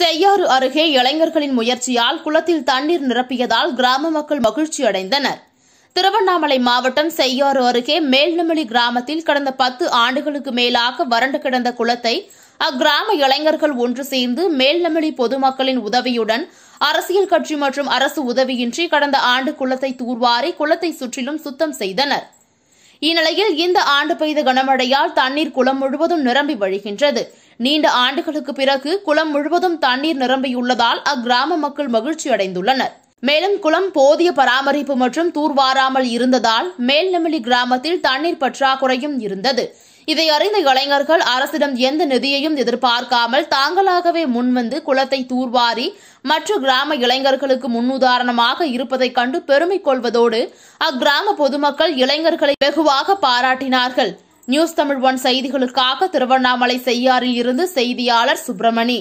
செய்யாறு அருகே இளைஞர்களின் முயற்சியால் குளத்தில் தண்ணீர் நிரப்பியதால் கிராம மக்கள் மகிழ்ச்சி அடைந்தனர் திருவண்ணாமலை மாவட்டம் செய்யாறு அருகே மேல்நிமலி கிராமத்தில் கடந்த பத்து ஆண்டுகளுக்கு மேலாக வறண்டு கிடந்த குளத்தை அக்கிராம இளைஞர்கள் ஒன்று சேர்ந்து மேல்நிமலி பொதுமக்களின் உதவியுடன் அரசியல் கட்சி மற்றும் அரசு உதவியின்றி கடந்த ஆண்டு குளத்தை தூர்வாரி குளத்தை சுற்றிலும் சுத்தம் செய்தனர் இந்நிலையில் இந்த ஆண்டு பெய்த கனமழையால் தண்ணீர் குளம் முழுவதும் நிரம்பி வழிகின்றது நீண்ட ஆண்டுகளுக்கு பிறகு குளம் முழுவதும் தண்ணீர் நிரம்பியுள்ளதால் அக்கிராம மக்கள் மகிழ்ச்சி அடைந்துள்ளனர் மேலும் குளம் போதிய பராமரிப்பு மற்றும் தூர்வாராமல் இருந்ததால் மேல்நெமிலி கிராமத்தில் தண்ணீர் பற்றாக்குறையும் இருந்தது இதை அறிந்த இளைஞர்கள் அரசிடம் எந்த நிதியையும் எதிர்பார்க்காமல் தாங்களாகவே முன்வந்து குளத்தை தூர்வாரி மற்ற கிராம இளைஞர்களுக்கு முன்னுதாரணமாக இருப்பதைக் கண்டு பெருமை கொள்வதோடு அக்கிராம பொதுமக்கள் இளைஞர்களை வெகுவாக பாராட்டினார்கள் நியூஸ் தமிழ் ஒன் செய்திகளுக்காக திருவண்ணாமலை செய்யாறில் இருந்து செய்தியாளர் சுப்பிரமணி